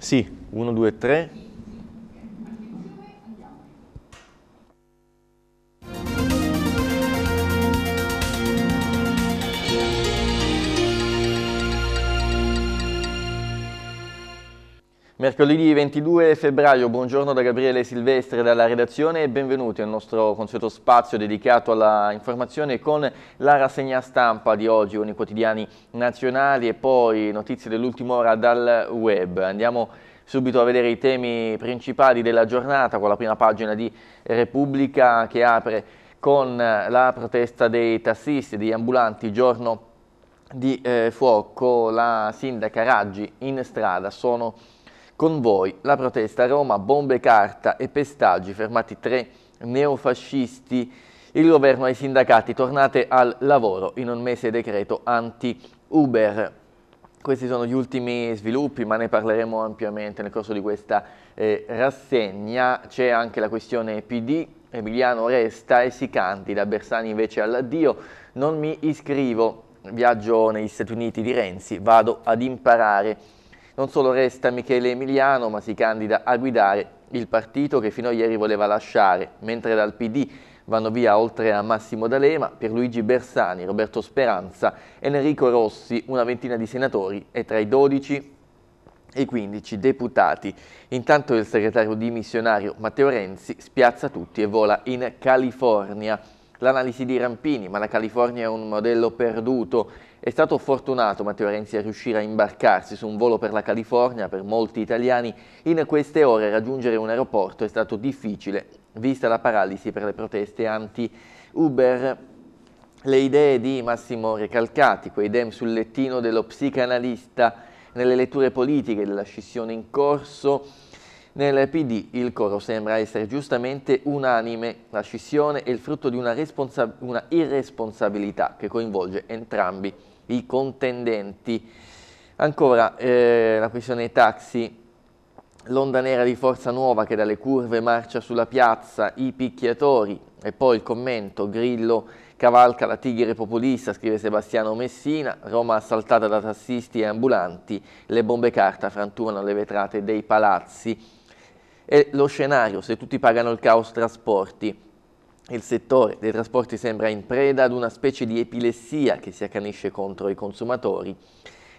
Sì, 1, 2, 3, Mercoledì 22 febbraio, buongiorno da Gabriele Silvestre dalla redazione e benvenuti al nostro consueto spazio dedicato alla informazione con la rassegna stampa di oggi con i quotidiani nazionali e poi notizie dell'ultima ora dal web. Andiamo subito a vedere i temi principali della giornata con la prima pagina di Repubblica che apre con la protesta dei tassisti e degli ambulanti giorno di eh, fuoco. La sindaca Raggi in strada sono con voi la protesta a Roma, bombe carta e pestaggi, fermati tre neofascisti, il governo ai sindacati, tornate al lavoro in un mese decreto anti-Uber. Questi sono gli ultimi sviluppi, ma ne parleremo ampiamente nel corso di questa eh, rassegna. C'è anche la questione PD, Emiliano resta e si candida, Bersani invece all'addio, non mi iscrivo, viaggio negli Stati Uniti di Renzi, vado ad imparare non solo resta Michele Emiliano, ma si candida a guidare il partito che fino a ieri voleva lasciare, mentre dal PD vanno via oltre a Massimo D'Alema, Pierluigi Bersani, Roberto Speranza, Enrico Rossi, una ventina di senatori e tra i 12 e i 15 deputati. Intanto il segretario dimissionario Matteo Renzi spiazza tutti e vola in California. L'analisi di Rampini, ma la California è un modello perduto è stato fortunato Matteo Renzi a riuscire a imbarcarsi su un volo per la California, per molti italiani in queste ore raggiungere un aeroporto è stato difficile, vista la paralisi per le proteste anti-Uber. Le idee di Massimo Recalcati, quei dem sul lettino dello psicanalista nelle letture politiche della scissione in corso, nel PD il coro sembra essere giustamente unanime. La scissione è il frutto di una, una irresponsabilità che coinvolge entrambi i contendenti. Ancora eh, la questione dei taxi, l'onda nera di Forza Nuova che dalle curve marcia sulla piazza, i picchiatori e poi il commento Grillo cavalca la tigre populista, scrive Sebastiano Messina, Roma assaltata da tassisti e ambulanti, le bombe carta frantumano le vetrate dei palazzi è lo scenario se tutti pagano il caos trasporti. Il settore dei trasporti sembra in preda ad una specie di epilessia che si accanisce contro i consumatori.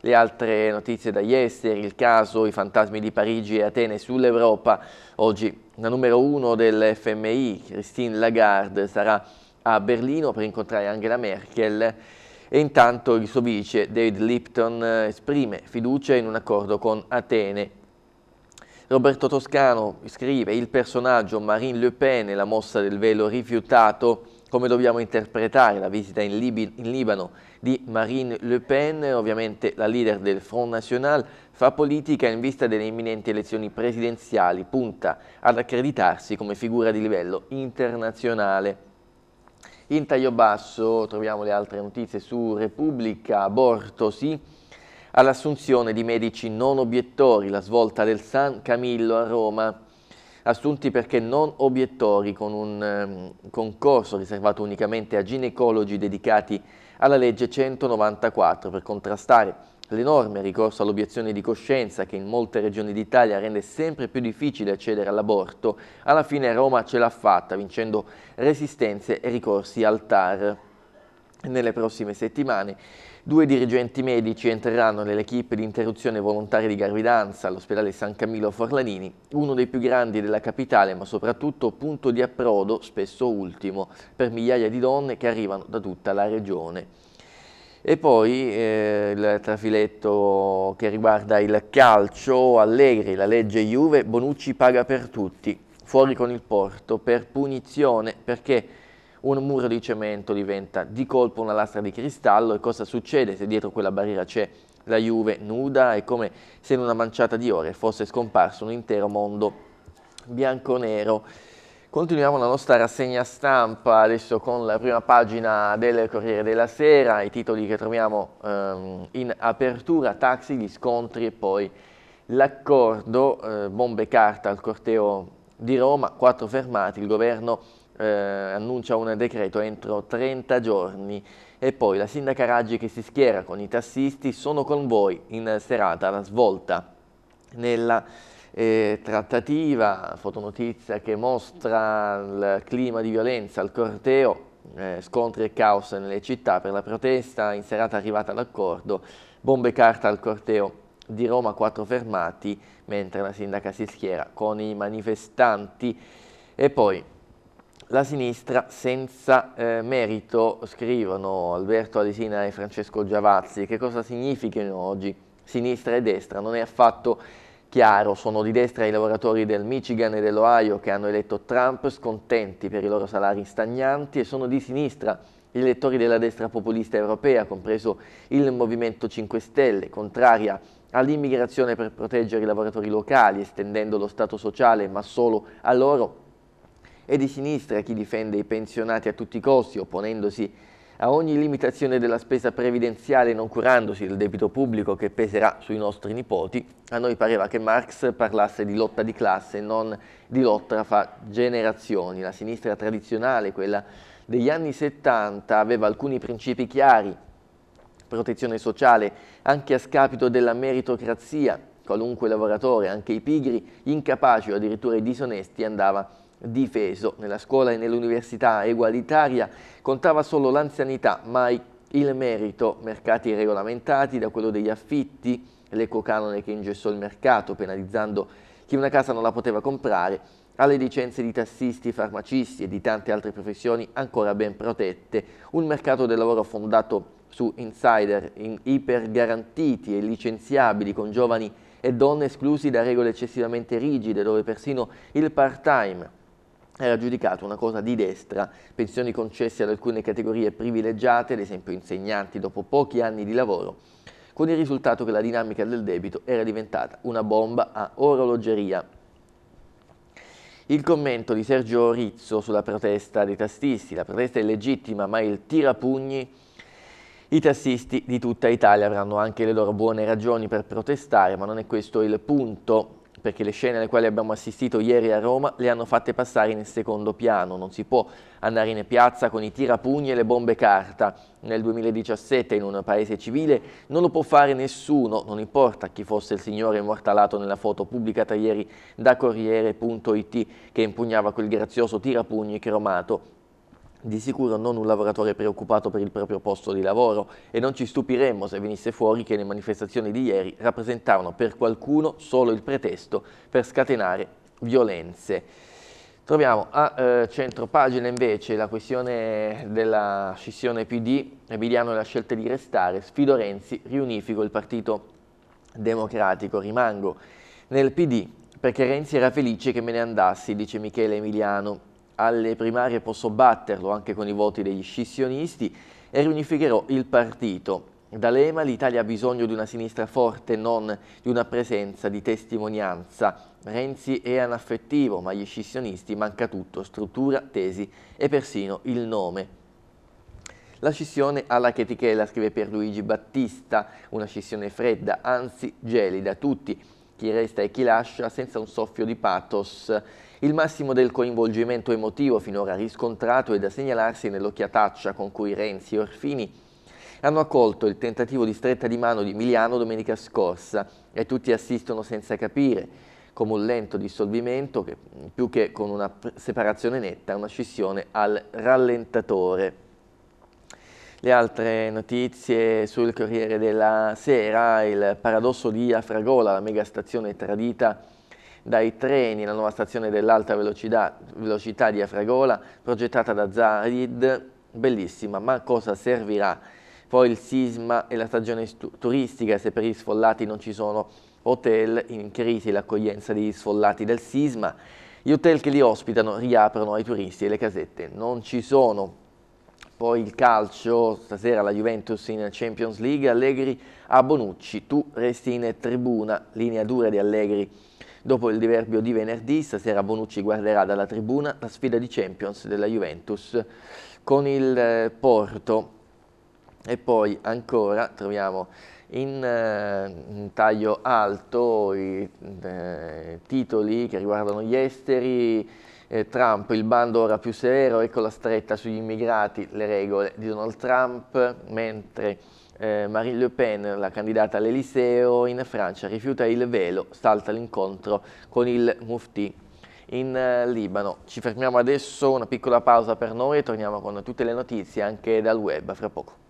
Le altre notizie dagli esteri, il caso, i fantasmi di Parigi e Atene sull'Europa. Oggi la numero uno dell'FMI, Christine Lagarde, sarà a Berlino per incontrare Angela Merkel e intanto il suo vice David Lipton eh, esprime fiducia in un accordo con Atene Roberto Toscano scrive il personaggio Marine Le Pen e la mossa del velo rifiutato come dobbiamo interpretare la visita in, Lib in, Libano di Marine Le Pen, ovviamente la leader del Front National, fa politica in vista delle imminenti elezioni presidenziali, punta ad accreditarsi come figura di livello internazionale. In taglio basso troviamo le altre notizie su Repubblica, aborto sì, all'assunzione di medici non obiettori, la svolta del San Camillo a Roma, assunti perché non obiettori con un um, concorso riservato unicamente a ginecologi dedicati alla legge 194 per contrastare l'enorme ricorso all'obiezione di coscienza che in molte regioni d'Italia rende sempre più difficile accedere all'aborto, alla fine Roma ce l'ha fatta vincendo resistenze e ricorsi al TAR. Nelle prossime settimane due dirigenti medici entreranno nell'equipe di interruzione volontaria di gravidanza all'ospedale San Camillo Forlanini, uno dei più grandi della capitale ma soprattutto punto di approdo, spesso ultimo, per migliaia di donne che arrivano da tutta la regione. E poi eh, il trafiletto che riguarda il calcio, Allegri, la legge Juve, Bonucci paga per tutti, fuori con il porto, per punizione, perché un muro di cemento diventa di colpo una lastra di cristallo e cosa succede se dietro quella barriera c'è la Juve nuda? È come se in una manciata di ore fosse scomparso un intero mondo bianco-nero. Continuiamo la nostra rassegna stampa adesso con la prima pagina del Corriere della Sera, i titoli che troviamo ehm, in apertura, taxi, gli scontri e poi l'accordo, eh, bombe carta al corteo di Roma, quattro fermati, il governo eh, annuncia un decreto entro 30 giorni e poi la sindaca Raggi che si schiera con i tassisti sono con voi in serata alla svolta. Nella eh, trattativa, fotonotizia che mostra il clima di violenza il corteo, eh, scontri e caos nelle città per la protesta, in serata arrivata l'accordo, bombe carta al corteo di Roma, quattro fermati, mentre la sindaca si schiera con i manifestanti. E poi la sinistra senza eh, merito, scrivono Alberto Alesina e Francesco Giavazzi. Che cosa significano oggi sinistra e destra? Non è affatto chiaro, sono di destra i lavoratori del Michigan e dell'Ohio che hanno eletto Trump scontenti per i loro salari stagnanti e sono di sinistra gli elettori della destra populista europea, compreso il Movimento 5 Stelle, contraria all'immigrazione per proteggere i lavoratori locali, estendendo lo Stato sociale ma solo a loro e di sinistra chi difende i pensionati a tutti i costi, opponendosi a ogni limitazione della spesa previdenziale non curandosi del debito pubblico che peserà sui nostri nipoti, a noi pareva che Marx parlasse di lotta di classe e non di lotta fra generazioni. La sinistra tradizionale, quella degli anni 70, aveva alcuni principi chiari, protezione sociale anche a scapito della meritocrazia, qualunque lavoratore, anche i pigri, incapaci o addirittura i disonesti, andava a difeso. Nella scuola e nell'università egualitaria contava solo l'anzianità, mai il merito, mercati regolamentati da quello degli affitti, l'ecocanone che ingessò il mercato penalizzando chi una casa non la poteva comprare, alle licenze di tassisti, farmacisti e di tante altre professioni ancora ben protette, un mercato del lavoro fondato su insider in ipergarantiti e licenziabili con giovani e donne esclusi da regole eccessivamente rigide dove persino il part-time era giudicato una cosa di destra, pensioni concesse ad alcune categorie privilegiate, ad esempio insegnanti, dopo pochi anni di lavoro, con il risultato che la dinamica del debito era diventata una bomba a orologeria. Il commento di Sergio Rizzo sulla protesta dei tassisti, la protesta è legittima ma il tirapugni i tassisti di tutta Italia avranno anche le loro buone ragioni per protestare, ma non è questo il punto perché le scene alle quali abbiamo assistito ieri a Roma le hanno fatte passare nel secondo piano, non si può andare in piazza con i tirapugni e le bombe carta. Nel 2017 in un paese civile non lo può fare nessuno, non importa chi fosse il signore immortalato nella foto pubblicata ieri da Corriere.it che impugnava quel grazioso tirapugni cromato di sicuro non un lavoratore preoccupato per il proprio posto di lavoro e non ci stupiremmo se venisse fuori che le manifestazioni di ieri rappresentarono per qualcuno solo il pretesto per scatenare violenze. Troviamo a eh, centro pagina invece la questione della scissione PD, Emiliano la scelta di restare, sfido Renzi, riunifico il partito democratico, rimango nel PD perché Renzi era felice che me ne andassi, dice Michele Emiliano, alle primarie posso batterlo anche con i voti degli scissionisti e riunificherò il partito. D'Alema l'Italia ha bisogno di una sinistra forte, non di una presenza di testimonianza. Renzi è anaffettivo, ma agli scissionisti manca tutto, struttura, tesi e persino il nome. La scissione alla chetichella, scrive Pierluigi Battista, una scissione fredda, anzi gelida, tutti, chi resta e chi lascia, senza un soffio di pathos il massimo del coinvolgimento emotivo finora riscontrato è da segnalarsi nell'occhiataccia con cui Renzi e Orfini hanno accolto il tentativo di stretta di mano di Miliano domenica scorsa e tutti assistono senza capire come un lento dissolvimento che, più che con una separazione netta, una scissione al rallentatore. Le altre notizie sul Corriere della Sera, il paradosso di Afragola, la megastazione tradita dai treni la nuova stazione dell'alta velocità, velocità di Afragola, progettata da Zarid, bellissima, ma cosa servirà? Poi il sisma e la stagione turistica, se per gli sfollati non ci sono hotel, in crisi l'accoglienza degli sfollati del sisma, gli hotel che li ospitano riaprono ai turisti e le casette non ci sono. Poi il calcio, stasera la Juventus in Champions League, Allegri a Bonucci, tu resti in tribuna, linea dura di Allegri Dopo il diverbio di venerdì, stasera Bonucci guarderà dalla tribuna la sfida di Champions della Juventus con il eh, Porto. E poi ancora troviamo in, eh, in taglio alto i eh, titoli che riguardano gli esteri, eh, Trump, il bando ora più severo, ecco la stretta sugli immigrati, le regole di Donald Trump, mentre eh, Marine Le Pen, la candidata all'Eliseo in Francia, rifiuta il velo, salta l'incontro con il Mufti in eh, Libano. Ci fermiamo adesso, una piccola pausa per noi e torniamo con tutte le notizie anche dal web fra poco.